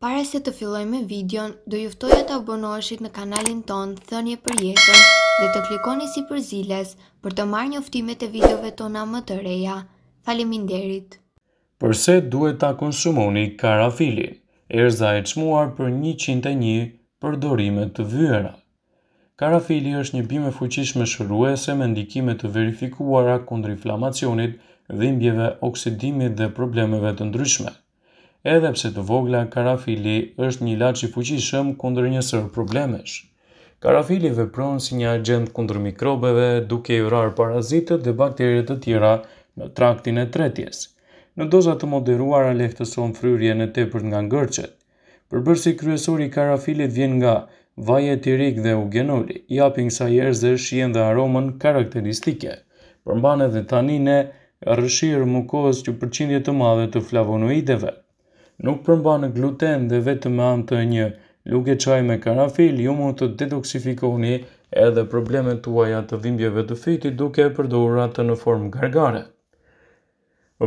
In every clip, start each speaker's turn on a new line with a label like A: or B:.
A: Pare se të filloj me videon, do e të abonoheshit në kanalin ton Thënje për jetën dhe të klikoni si për ziles për të marrë njoftimet e videove tona më të reja. Faleminderit. Përse duhet ta konsumoni karafilin? Erza e çmuar për 101 përdorime të vyëra. Karafili është një bimë fuqishme shëruese me ndikime të verifikuara kundër inflamacionit, dhimbjeve, oksidimit dhe problemeve të ndryshme edhe pse të vogla karafili është një laqë i fuqishëm kundër njësër problemesh. Karafili vepron si një agent kundër mikrobeve duke i rarë parazitët dhe bakterjet të tjera në traktin e tretjes. Në dozat të moderuara lehtëson fryrjen në tepër nga ngërqet. Për bërsi kryesori karafilit vjen nga vajet i rik dhe i japin sa jersë dhe shien dhe aromen karakteristike. Përmbane dhe tanine, rëshirë mukozë që përqindje të madhe të flavonoideve nuk përmban gluten dhe vetëm anë të një. Luke qaj me karafil, ju mund të detoksifikoni edhe problemet tuaja të dhimbjeve të fiti duke e përdojur atë në formë gargare.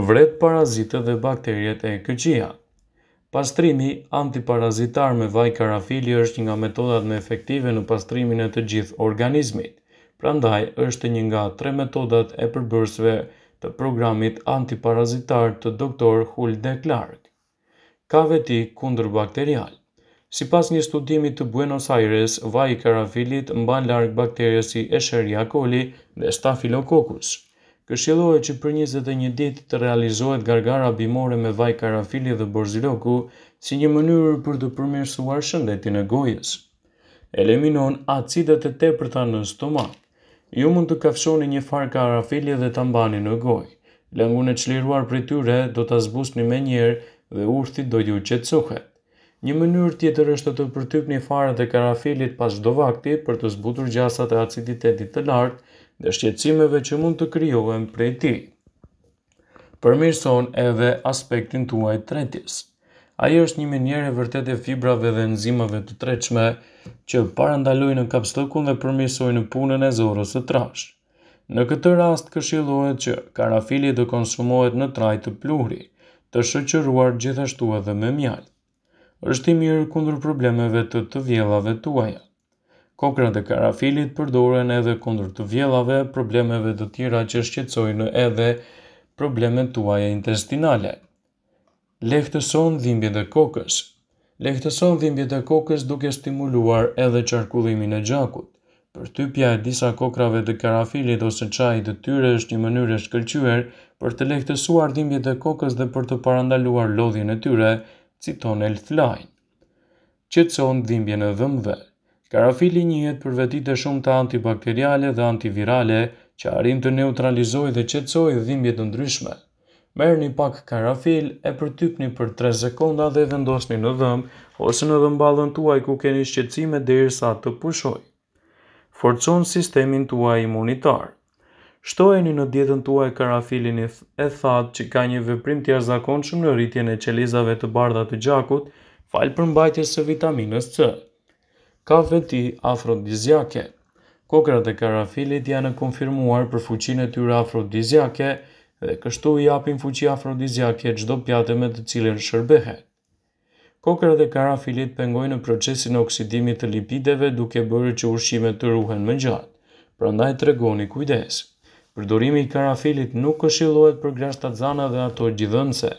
A: Vret parazitë dhe bakterjet e këqia Pastrimi antiparazitar me vaj karafili është një nga metodat më efektive në pastrimin e të gjithë organizmit. Prandaj është një nga tre metodat e përbërësve të programit antiparazitar të doktor Hulde Clark ka veti kundër bakterial. Si pas një studimi të Buenos Aires, vaj i karafilit mban larg bakterje si Escherichia coli dhe Staphylococcus. Këshilohet që për 21 ditë të realizohet gargara bimore me vaj karafili dhe borziloku si një mënyrë për të përmirësuar shëndetin e gojës. Eliminon acidet e tepërta në stomak. Ju mund të kafshoni një farë karafili dhe të mbani në gojë. Lëngun e qliruar për tyre do të zbusni një menjerë dhe ushti do ju qetësohet. Një mënyrë tjetër është të përtyp një farën e karafilit pas gjdo vakti për të zbutur gjasat e aciditetit të lartë dhe shqecimeve që mund të kryohen prej ti. Përmirëson edhe aspektin tuaj tretjes. Ajo është një e vërtet e fibrave dhe enzimave të treqme që parandalojnë në kapstëkun dhe përmirësojnë në punën e zorës të trashë. Në këtë rast këshilohet që karafilit dhe konsumohet në trajtë plurit të shëqëruar gjithashtu edhe me mjallë. është i mirë kundër problemeve të të vjelave tuaja. Kokra dhe karafilit përdoren edhe kundër të vjelave, problemeve të tjera që shqetsojnë edhe probleme tuaja intestinale. Lehtëson dhimbje dhe kokës Lehtëson dhimbje dhe kokës duke stimuluar edhe qarkullimin e gjakut. Për pja e disa kokrave të karafilit ose qaj të tyre është një mënyrë e shkëllqyër, për të lehtësuar dhimbjet e kokës dhe për të parandaluar lodhjen e tyre, citon e Thlajn. Qetson dhimbje në dhëmve. Karafili njëhet për vetit e shumë të antibakteriale dhe antivirale që arim të neutralizoj dhe qetsoj dhimbje të ndryshme. Merë një pak karafil e përtypni për 3 sekonda dhe vendosni në dhëmë ose në dhëmbadhën tuaj ku keni shqecime dhe irsa të pushoj. Forcon sistemin tuaj imunitarë shtojeni në dietën tuaj karafilin e thatë që ka një veprim të shumë në rritjen e qelizave të bardha të gjakut falë përmbajtjes së vitaminës C. Ka veti afrodizjake. Kokrrat e karafilit janë konfirmuar për fuqinë e tyre afrodizjake dhe kështu i japin fuqi afrodizjake çdo pjate me të cilën shërbehet. Kokrrat e karafilit pengojnë procesin e oksidimit të lipideve duke bërë që ushqimet të ruhen më gjatë. Prandaj tregoni kujdes përdorimi i karafilit nuk këshillohet për grashtat zana dhe ato gjithënëse.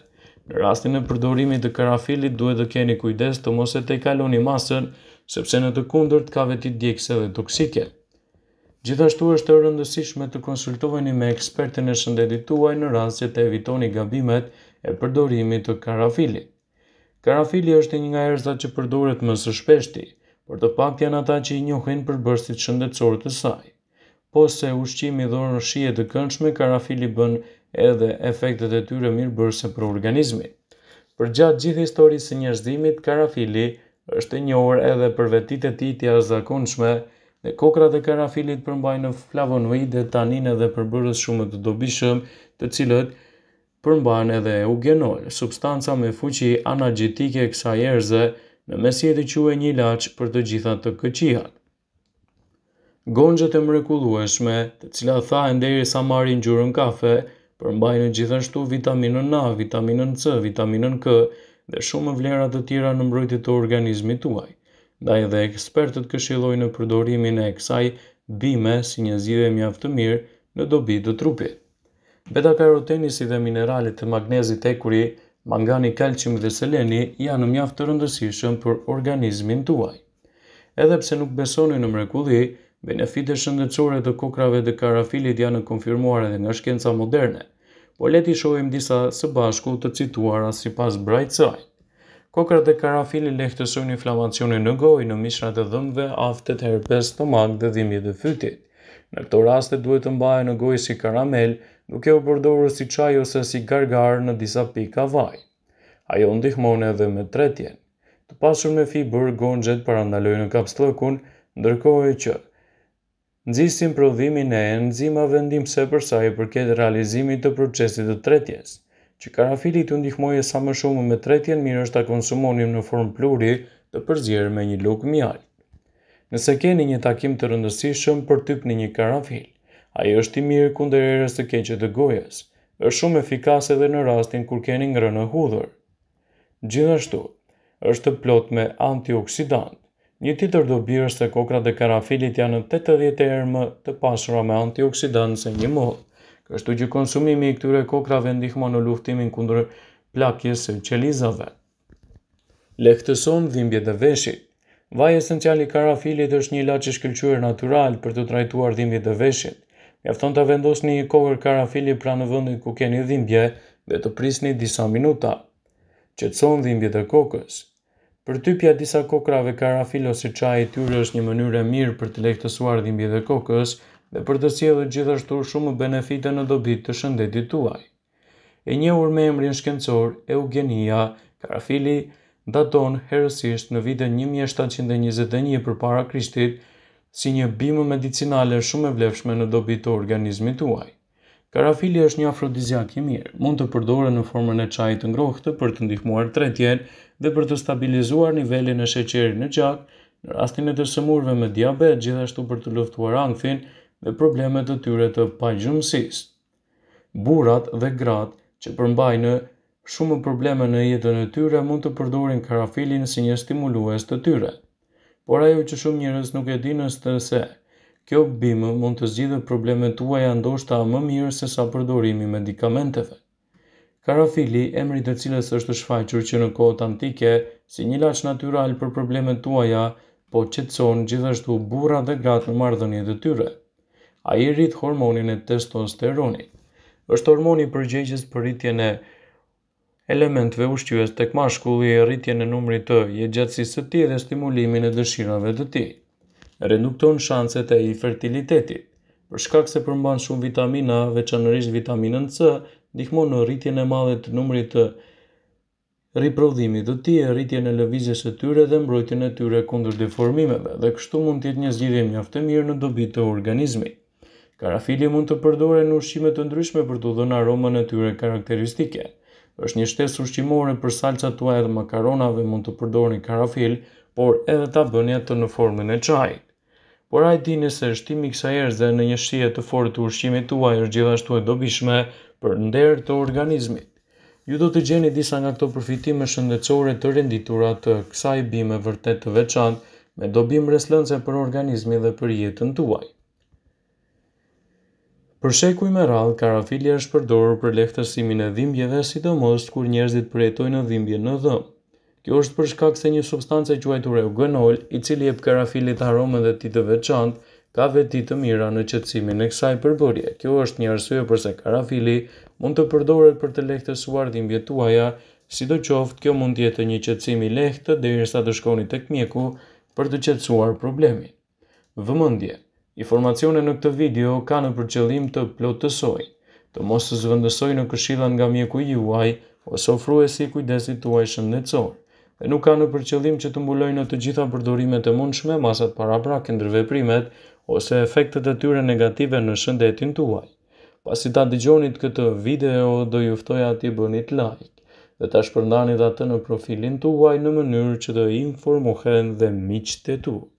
A: Në rastin e përdorimit të karafilit duhet të keni kujdes të mos e te kaloni masën, sepse në të kundërt ka vetit djekse dhe toksike. Gjithashtu është e rëndësishme të konsultoheni me ekspertin e shëndetit tuaj në rast se të evitoni gabimet e përdorimit të karafilit. Karafili është një nga erëza që përdoret më së shpeshti, por të pak janë ata që i njohin përbërësit shëndetësorë të saj po se ushqimi dhe rëshie të këndshme karafili bën edhe efektet e tyre mirë bërse për organizmi. Për gjatë gjithë historisë së njerëzimit, karafili është e njohur edhe për vetitë e tij të jashtëzakonshme, dhe kokrat e karafilit përmbajnë flavonoide, tanine dhe përbërës shumë të dobishëm, të cilët përmbajnë edhe eugenol, substanca me fuqi analgjetike kësa erëze, në që e një ilaç për të gjitha të këqijat. Gongjët e mrekullueshme, të cilat thahen derisa marrin ngjyrën kafe, përmbajnë gjithashtu vitaminën A, vitaminën C, vitaminën K dhe shumë vlera të tjera në mbrojtje të organizmit tuaj. Ndaj edhe ekspertët këshillojnë përdorimin e kësaj bime si një zgjidhje mjaft të mirë në dobi të trupit. Beta karoteni si dhe mineralet të magnezit ekuri, mangani, kalqim dhe seleni janë në mjaft të rëndësishëm për organizmin tuaj. Edhe pse nuk besoni në mrekulli, Benefite shëndetësore të kokrave dhe karafilit janë konfirmuar edhe nga shkenca moderne, po leti shohim disa së bashku të cituara si pas brajtësaj. Kokra dhe karafili lehtësojnë inflamacionin në gojë, në mishra të dhëmve, aftet, herpes, stomak dhe dhimje dhe fytit. Në këto raste duhet të mbaje në gojë si karamel, duke u përdorë si qaj ose si gargar në disa pika vaj. Ajo ndihmone edhe me tretjen. Të pasur me fibër, gongjet gjithë parandalojnë në kapslëkun, ndërkohë e që Nëzisim prodhimin e enzimave vendim për sa i përket realizimit të procesit të tretjes. Që karafili të ndihmoje sa më shumë me tretjen, mirë është ta konsumonim në formë pluri të përzjerë me një lukë mjallë. Nëse keni një takim të rëndësishëm për typ një një karafil, ajo është i mirë kunder erës të keqet të gojës, është shumë efikas edhe në rastin kur keni ngrënë hudhër. Gjithashtu, është plot me antioksidant, Një titër do bjërë se kokra dhe karafilit janë të të e të pasura me antioksidantë se një modë. Kështu që konsumimi i këtyre kokra ndihmon në luftimin kundër plakjes së qelizave. Lehtëson dhimbje dhe veshit Vaj esenciali karafilit është një ilaq i shkëlqyer natural për të trajtuar dhimbje dhe veshit. Mjafton të vendos një kokër karafilit pra në vëndin ku keni dhimbje dhe të prisni disa minuta. Qetëson dhimbje dhe kokës Përtypja disa kokrave karafilo ose qaj i tyre është një mënyrë e mirë për të lehtësuar dhimbjet e kokës dhe për të edhe gjithashtu shumë benefite në dobit të shëndetit tuaj. E njohur me emrin shkencor Eugenia, karafili daton herësisht në vitin 1721 përpara Krishtit si një bimë medicinale shumë e vlefshme në dobit të organizmit tuaj. Karafili është një afrodiziak i mirë. Mund të përdoret në formën e çajit të ngrohtë për të ndihmuar tretjen dhe për të stabilizuar nivelin e sheqerit në gjak, në rastin e të sëmurëve me diabet, gjithashtu për të luftuar ankthin dhe probleme të tjera të pagjumësisë. Burrat dhe grat që përmbajnë shumë probleme në jetën e tyre mund të përdorin karafilin si një stimulues të tyre. Por ajo që shumë njerëz nuk e dinë është se Kjo bimë mund të zgjidhet problemet tuaja ndoshta më mirë se sa përdorimi medikamenteve. Karafili, emri i të cilës është shfaqur që në kohët antike si një laç natyral për problemet tuaja, po qetëson gjithashtu burra dhe gratë në marrëdhëniet e tyre. Ai rrit hormonin e testosteronit. Është hormoni përgjegjës për rritjen e elementëve ushqyes tek mashkulli e rritjen e numrit të yjetësisë së tij dhe stimulimin e dëshirave të tij redukton shanset e infertilitetit. Për shkak se përmban shumë vitamina, veçanërisht vitaminën C, ndihmon në rritjen e madhe të numrit të riprodhimit të tij, rritjen e lëvizjes së tyre dhe mbrojtjen e tyre kundër deformimeve, dhe kështu mund të jetë një zgjidhje mjaft e mirë në dobi të organizmit. Karafili mund të përdore në ushqime të ndryshme për të dhënë aromën e tyre karakteristike. Është një shtesë ushqimore për salcat tuaja dhe makaronave mund të përdorni karafil, por edhe ta bëni atë në formën e çajit por a i dini se i kësa erze në një shqie të forë të ushqimit tuaj është gjithashtu e dobishme për nderë të organizmit. Ju do të gjeni disa nga këto përfitime shëndecore të renditura të kësa i bime vërtet të veçantë me dobim reslënëse për organizmi dhe për jetën tuaj. Për shekuj me radhë, karafilja është përdorë për lehtësimin e dhimbjeve, sidomos kur njerëzit përjetojnë në dhimbje në dhëmë. Kjo është për shkak se një substancë e quajtur eugenol, i cili e jep karafilit aromën dhe titë të veçantë, ka veti të mira në qetësimin e kësaj përbërje. Kjo është një arsye pse karafili mund të përdoret për të lehtësuar dhimbjet tuaja, sidoqoftë kjo mund të jetë një qetësim i lehtë derisa të shkoni tek mjeku për të qetësuar problemin. Vëmendje Informacione në këtë video ka në për qëllim të plotësoj, të mos të zvëndësoj në nga mjeku juaj, ose ofruesi kujdesit tuaj shëndetsor nuk ka në përqëllim që të mbulojnë të gjitha përdorimet e mundshme masat para brake ndërveprimet ose efektet e tyre negative në shëndetin tuaj. Pasi ta digjonit këtë video, do juftoja ti bënit like dhe ta shpërndani dhe atë në profilin tuaj në mënyrë që të informohen dhe miqët e tuaj.